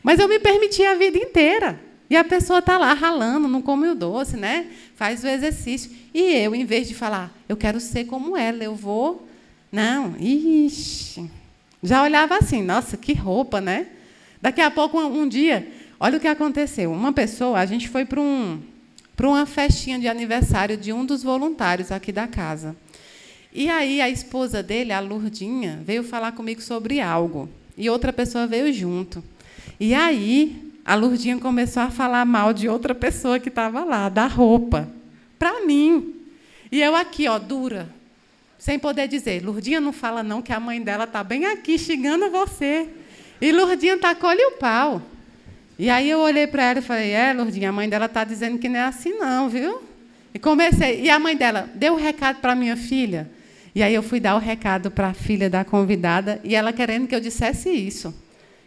Mas eu me permiti a vida inteira. E a pessoa está lá ralando, não come o doce, né? Faz o exercício. E eu, em vez de falar, eu quero ser como ela, eu vou. Não, ixi. Já olhava assim, nossa, que roupa, né? Daqui a pouco, um dia, olha o que aconteceu. Uma pessoa, a gente foi para um, para uma festinha de aniversário de um dos voluntários aqui da casa. E aí a esposa dele, a Lurdinha, veio falar comigo sobre algo. E outra pessoa veio junto. E aí a Lurdinha começou a falar mal de outra pessoa que estava lá, da roupa. Para mim. E eu aqui, ó, dura, sem poder dizer, Lurdinha não fala não que a mãe dela está bem aqui xingando você. E Lurdinha tacou-lhe tá o pau. E aí eu olhei para ela e falei, é, Lourdinha, a mãe dela está dizendo que não é assim não, viu? E comecei. E a mãe dela deu o um recado para minha filha. E aí eu fui dar o recado para a filha da convidada e ela querendo que eu dissesse isso.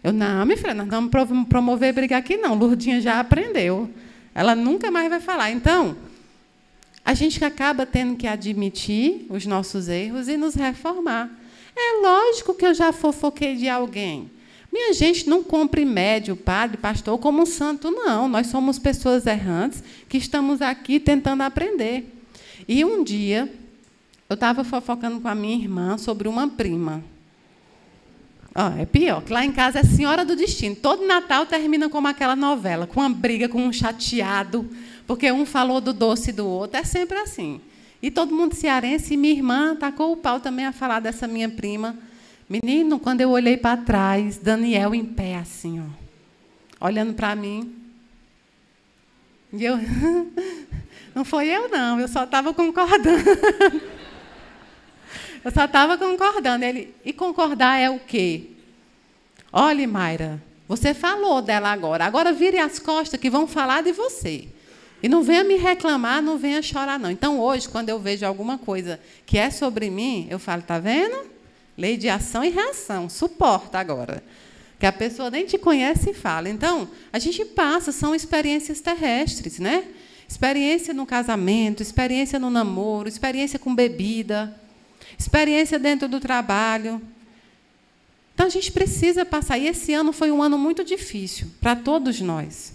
Eu, não, minha filha, nós não vamos promover brigar aqui, não. Lourdinha já aprendeu. Ela nunca mais vai falar. Então, a gente acaba tendo que admitir os nossos erros e nos reformar. É lógico que eu já fofoquei de alguém. Minha gente não compre médio, padre, pastor, como um santo, não. Nós somos pessoas errantes que estamos aqui tentando aprender. E um dia, eu estava fofocando com a minha irmã sobre uma prima. Oh, é pior, que lá em casa é a Senhora do Destino. Todo Natal termina como aquela novela, com uma briga, com um chateado, porque um falou do doce do outro. É sempre assim. E todo mundo cearense, e minha irmã tacou o pau também a falar dessa minha prima. Menino, quando eu olhei para trás, Daniel em pé, assim, ó, olhando para mim. E eu. Não foi eu, não, eu só estava concordando. Eu só estava concordando. Ele, e concordar é o quê? Olhe, Mayra, você falou dela agora. Agora vire as costas que vão falar de você. E não venha me reclamar, não venha chorar, não. Então, hoje, quando eu vejo alguma coisa que é sobre mim, eu falo, tá vendo? Lei de ação e reação, suporta agora. Que a pessoa nem te conhece e fala. Então, a gente passa, são experiências terrestres, né? Experiência no casamento, experiência no namoro, experiência com bebida, experiência dentro do trabalho. Então a gente precisa passar. E esse ano foi um ano muito difícil para todos nós.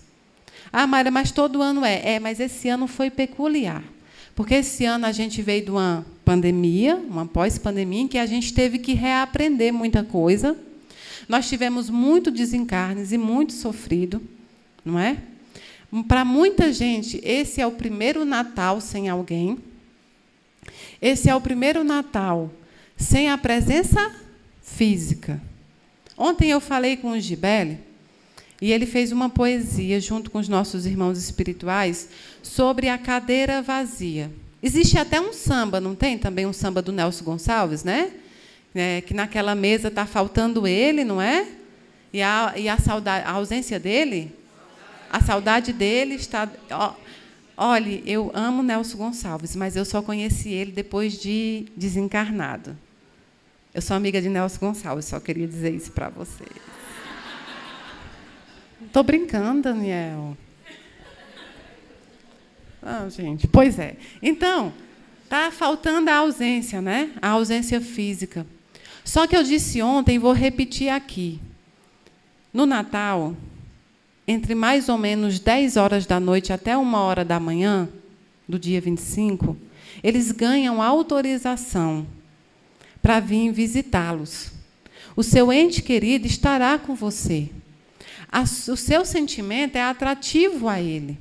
Ah, Mayra, mas todo ano é. É, mas esse ano foi peculiar. Porque esse ano a gente veio do ano pandemia, uma pós-pandemia, em que a gente teve que reaprender muita coisa. Nós tivemos muito desencarnes e muito sofrido, não é? Para muita gente, esse é o primeiro Natal sem alguém. Esse é o primeiro Natal sem a presença física. Ontem eu falei com o Gibele e ele fez uma poesia junto com os nossos irmãos espirituais sobre a cadeira vazia. Existe até um samba, não tem também um samba do Nelson Gonçalves, né? É, que naquela mesa está faltando ele, não é? E a, e a, saudade, a ausência dele, a saudade dele está. Ó, olhe, eu amo Nelson Gonçalves, mas eu só conheci ele depois de desencarnado. Eu sou amiga de Nelson Gonçalves, só queria dizer isso para vocês. Estou brincando, Daniel. Ah, gente, pois é. Então, está faltando a ausência, né? A ausência física. Só que eu disse ontem, vou repetir aqui. No Natal, entre mais ou menos 10 horas da noite até 1 hora da manhã, do dia 25, eles ganham autorização para vir visitá-los. O seu ente querido estará com você. o seu sentimento é atrativo a ele.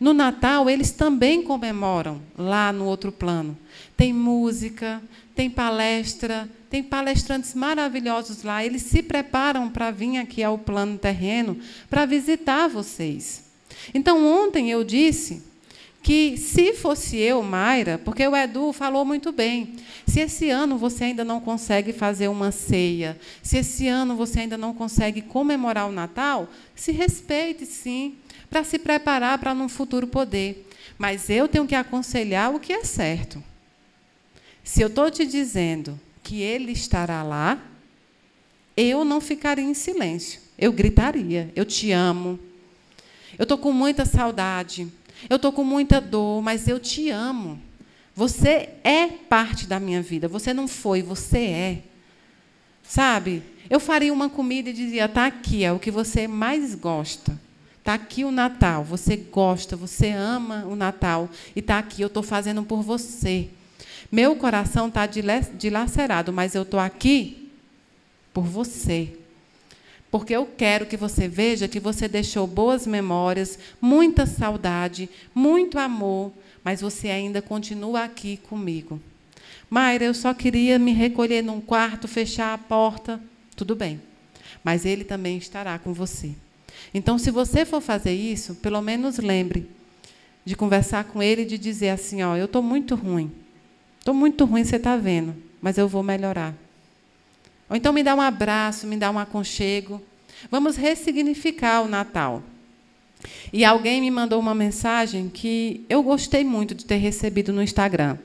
No Natal, eles também comemoram lá no outro plano. Tem música, tem palestra, tem palestrantes maravilhosos lá. Eles se preparam para vir aqui ao plano terreno para visitar vocês. Então, ontem eu disse que se fosse eu, Mayra, porque o Edu falou muito bem, se esse ano você ainda não consegue fazer uma ceia, se esse ano você ainda não consegue comemorar o Natal, se respeite sim, para se preparar para num futuro poder. Mas eu tenho que aconselhar o que é certo. Se eu estou te dizendo que ele estará lá, eu não ficaria em silêncio. Eu gritaria: Eu te amo. Eu estou com muita saudade. Eu estou com muita dor, mas eu te amo. Você é parte da minha vida. Você não foi, você é. Sabe? Eu faria uma comida e dizia: está aqui, é o que você mais gosta. Está aqui o Natal. Você gosta, você ama o Natal. E está aqui, eu estou fazendo por você. Meu coração está dilacerado, mas eu estou aqui por você. Porque eu quero que você veja que você deixou boas memórias, muita saudade, muito amor, mas você ainda continua aqui comigo. Mayra, eu só queria me recolher num quarto, fechar a porta. Tudo bem. Mas ele também estará com você. Então, se você for fazer isso, pelo menos lembre de conversar com ele e de dizer assim: ó, eu estou muito ruim, estou muito ruim, você está vendo, mas eu vou melhorar. Ou então me dá um abraço, me dá um aconchego. Vamos ressignificar o Natal. E alguém me mandou uma mensagem que eu gostei muito de ter recebido no Instagram.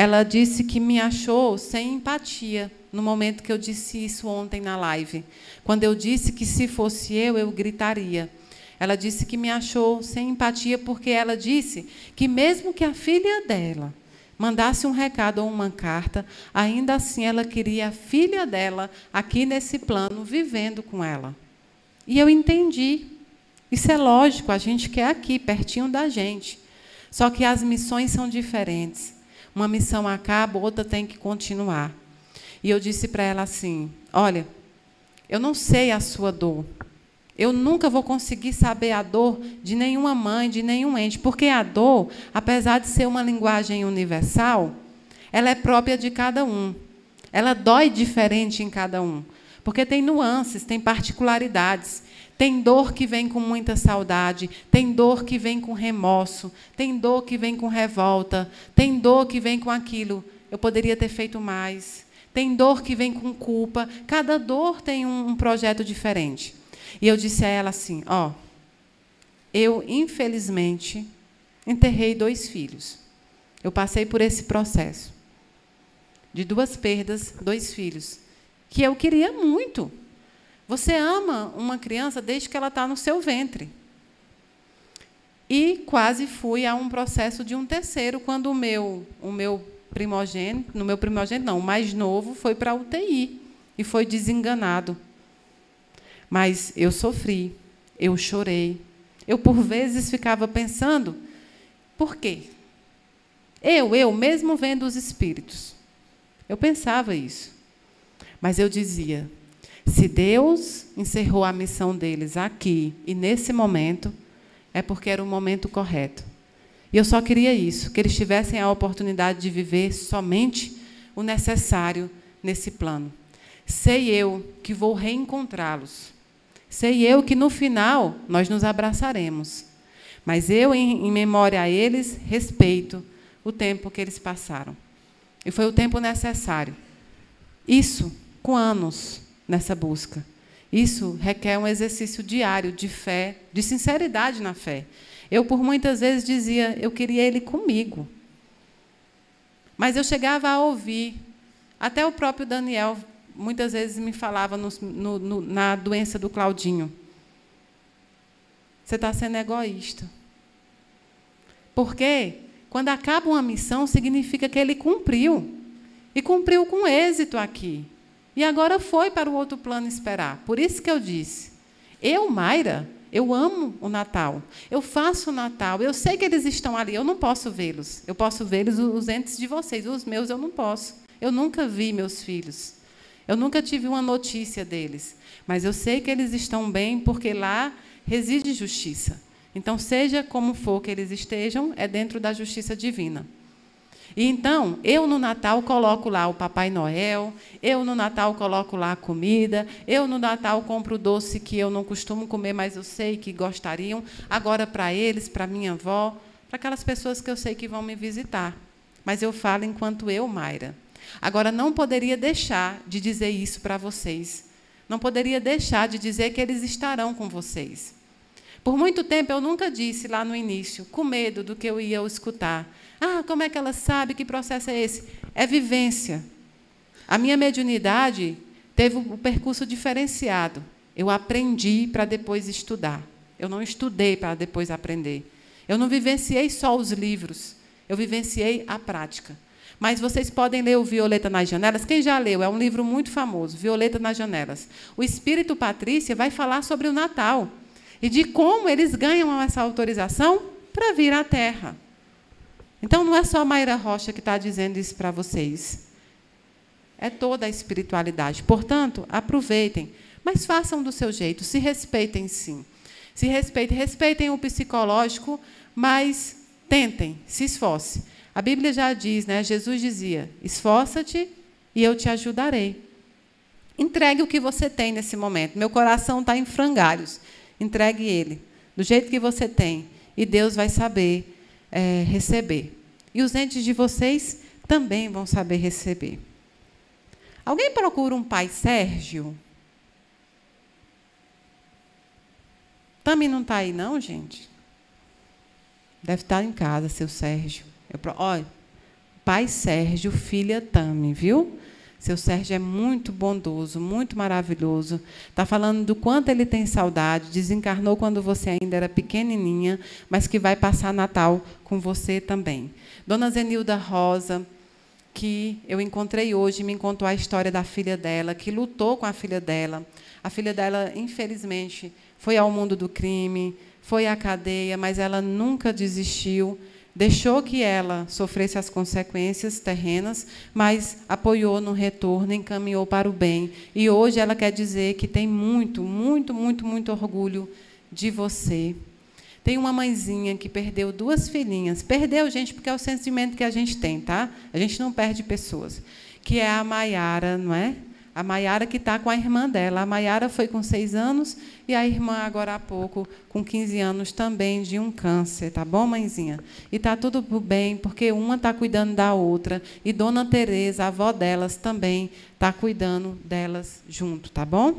Ela disse que me achou sem empatia no momento que eu disse isso ontem na live. Quando eu disse que se fosse eu, eu gritaria. Ela disse que me achou sem empatia porque ela disse que mesmo que a filha dela mandasse um recado ou uma carta, ainda assim ela queria a filha dela aqui nesse plano vivendo com ela. E eu entendi. Isso é lógico, a gente quer aqui pertinho da gente. Só que as missões são diferentes uma missão acaba, outra tem que continuar. E eu disse para ela assim: Olha, eu não sei a sua dor. Eu nunca vou conseguir saber a dor de nenhuma mãe, de nenhum ente, porque a dor, apesar de ser uma linguagem universal, ela é própria de cada um. Ela dói diferente em cada um, porque tem nuances, tem particularidades. Tem dor que vem com muita saudade, tem dor que vem com remorso, tem dor que vem com revolta, tem dor que vem com aquilo. Eu poderia ter feito mais. Tem dor que vem com culpa. Cada dor tem um, um projeto diferente. E eu disse a ela assim: ó, eu infelizmente enterrei dois filhos. Eu passei por esse processo de duas perdas, dois filhos, que eu queria muito. Você ama uma criança desde que ela está no seu ventre. E quase fui a um processo de um terceiro quando o meu, o meu primogênito, no meu primogênito não, o mais novo foi para a UTI e foi desenganado. Mas eu sofri, eu chorei. Eu por vezes ficava pensando, por quê? Eu, eu mesmo vendo os espíritos. Eu pensava isso. Mas eu dizia, se Deus encerrou a missão deles aqui e nesse momento, é porque era o momento correto. E eu só queria isso, que eles tivessem a oportunidade de viver somente o necessário nesse plano. Sei eu que vou reencontrá-los. Sei eu que no final nós nos abraçaremos. Mas eu, em, em, memória a eles, respeito o tempo que eles passaram. E foi o tempo necessário. Isso com anos nessa busca. Isso requer um exercício diário de fé, de sinceridade na fé. Eu, por muitas vezes, dizia: eu queria ele comigo. Mas eu chegava a ouvir. Até o próprio Daniel, muitas vezes, me falava no, no, no, na doença do Claudinho: você está sendo egoísta. Porque quando acaba uma missão, significa que ele cumpriu. E cumpriu com êxito aqui. E agora foi para o outro plano esperar. Por isso que eu disse: eu, Mayra, eu amo o Natal. Eu faço o Natal. Eu sei que eles estão ali. Eu não posso vê-los. Eu posso vê-los os entes de vocês. Os meus eu não posso. Eu nunca vi meus filhos. Eu nunca tive uma notícia deles. Mas eu sei que eles estão bem porque lá reside justiça. Então, seja como for que eles estejam, é dentro da justiça divina. Então, eu no Natal coloco lá o Papai Noel, eu no Natal coloco lá a comida, eu no Natal compro o doce que eu não costumo comer, mas eu sei que gostariam, agora para eles, para minha avó, para aquelas pessoas que eu sei que vão me visitar. Mas eu falo enquanto eu, Mayra. Agora, não poderia deixar de dizer isso para vocês. Não poderia deixar de dizer que eles estarão com vocês. Por muito tempo eu nunca disse lá no início, com medo do que eu ia escutar, ah, como é que ela sabe? Que processo é esse? É vivência. A minha mediunidade teve um percurso diferenciado. Eu aprendi para depois estudar. Eu não estudei para depois aprender. Eu não vivenciei só os livros. Eu vivenciei a prática. Mas vocês podem ler o Violeta nas Janelas. Quem já leu? É um livro muito famoso, Violeta nas Janelas. O espírito Patrícia vai falar sobre o Natal e de como eles ganham essa autorização para vir à Terra. Então não é só a Maíra Rocha que está dizendo isso para vocês. É toda a espiritualidade. Portanto, aproveitem, mas façam do seu jeito, se respeitem sim. Se respeitem, respeitem o psicológico, mas tentem, se esforce. A Bíblia já diz, né? Jesus dizia: esforça-te e eu te ajudarei. Entregue o que você tem nesse momento. Meu coração está em frangalhos. Entregue ele, do jeito que você tem. E Deus vai saber é, receber. E os entes de vocês também vão saber receber. Alguém procura um pai Sérgio? Tami não está aí, não, gente? Deve estar tá em casa, seu Sérgio. Eu, olha, pai Sérgio, filha Tami, viu? Seu Sérgio é muito bondoso, muito maravilhoso. Está falando do quanto ele tem saudade. Desencarnou quando você ainda era pequenininha, mas que vai passar Natal com você também. Dona Zenilda Rosa, que eu encontrei hoje, me contou a história da filha dela, que lutou com a filha dela. A filha dela, infelizmente, foi ao mundo do crime, foi à cadeia, mas ela nunca desistiu deixou que ela sofresse as consequências terrenas, mas apoiou no retorno, encaminhou para o bem. E hoje ela quer dizer que tem muito, muito, muito, muito orgulho de você. Tem uma mãezinha que perdeu duas filhinhas. Perdeu, gente, porque é o sentimento que a gente tem, tá? A gente não perde pessoas. Que é a Maiara, não é? A Maiara que está com a irmã dela. A Maiara foi com seis anos e a irmã agora há pouco, com 15 anos, também de um câncer, tá bom, mãezinha? E está tudo bem, porque uma está cuidando da outra. E Dona Tereza, a avó delas, também está cuidando delas junto, tá bom?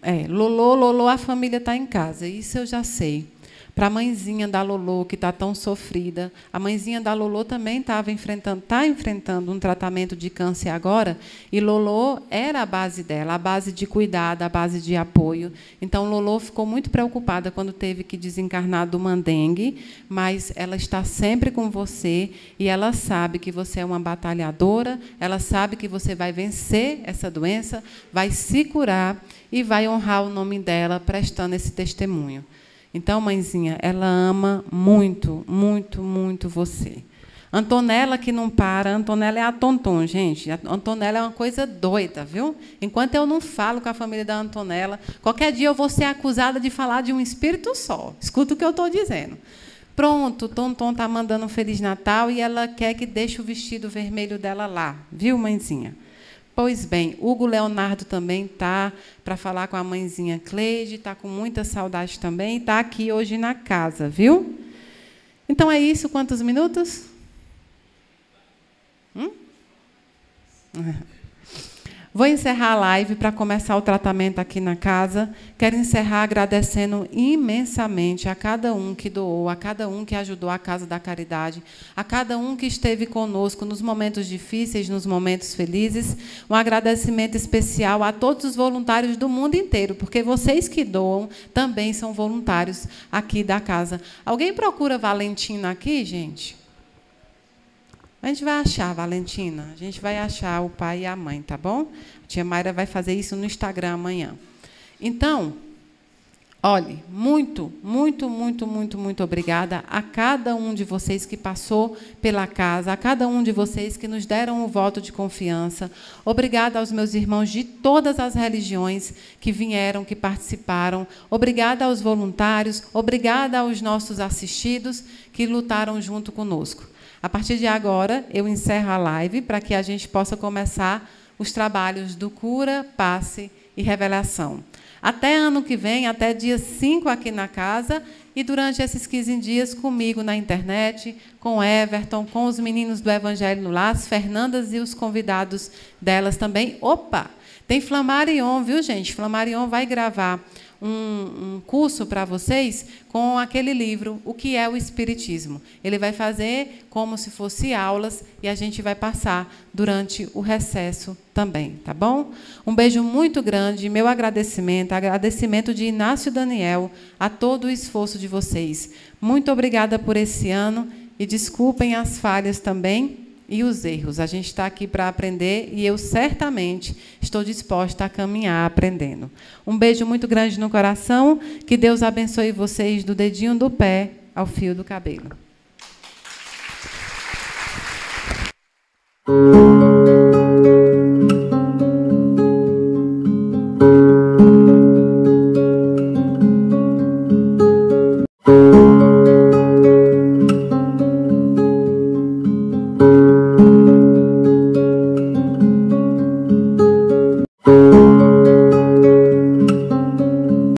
É, Lolô, Lolô, a família está em casa, isso eu já sei para a mãezinha da Lolô, que está tão sofrida. A mãezinha da Lolô também estava enfrentando, está enfrentando um tratamento de câncer agora, e Lolô era a base dela, a base de cuidado, a base de apoio. Então, Lolô ficou muito preocupada quando teve que desencarnar do mandengue, mas ela está sempre com você e ela sabe que você é uma batalhadora, ela sabe que você vai vencer essa doença, vai se curar e vai honrar o nome dela prestando esse testemunho. Então, mãezinha, ela ama muito, muito, muito você. Antonella que não para, Antonella é a tonton, gente. A Antonella é uma coisa doida, viu? Enquanto eu não falo com a família da Antonella, qualquer dia eu vou ser acusada de falar de um espírito só. Escuta o que eu estou dizendo. Pronto, Tonton tá mandando um Feliz Natal e ela quer que deixe o vestido vermelho dela lá, viu, mãezinha? Pois bem, Hugo Leonardo também está para falar com a mãezinha Cleide, está com muita saudade também, está aqui hoje na casa, viu? Então é isso, quantos minutos? Hum? Vou encerrar a live para começar o tratamento aqui na casa. Quero encerrar agradecendo imensamente a cada um que doou, a cada um que ajudou a Casa da Caridade, a cada um que esteve conosco nos momentos difíceis, nos momentos felizes. Um agradecimento especial a todos os voluntários do mundo inteiro, porque vocês que doam também são voluntários aqui da casa. Alguém procura Valentina aqui, gente? A gente vai achar, Valentina. A gente vai achar o pai e a mãe, tá bom? A tia Mayra vai fazer isso no Instagram amanhã. Então, olhe, muito, muito, muito, muito, muito obrigada a cada um de vocês que passou pela casa, a cada um de vocês que nos deram o voto de confiança. Obrigada aos meus irmãos de todas as religiões que vieram, que participaram. Obrigada aos voluntários, obrigada aos nossos assistidos que lutaram junto conosco. A partir de agora, eu encerro a live para que a gente possa começar os trabalhos do cura, passe e revelação. Até ano que vem, até dia 5 aqui na casa e durante esses 15 dias comigo na internet, com Everton, com os meninos do Evangelho no Laço, Fernandas e os convidados delas também. Opa! Tem Flamarion, viu, gente? Flamarion vai gravar um, um curso para vocês com aquele livro, O que é o Espiritismo. Ele vai fazer como se fosse aulas e a gente vai passar durante o recesso também, tá bom? Um beijo muito grande, meu agradecimento, agradecimento de Inácio Daniel a todo o esforço de vocês. Muito obrigada por esse ano e desculpem as falhas também e os erros. A gente está aqui para aprender e eu certamente estou disposta a caminhar aprendendo. Um beijo muito grande no coração. Que Deus abençoe vocês do dedinho do pé ao fio do cabelo. Música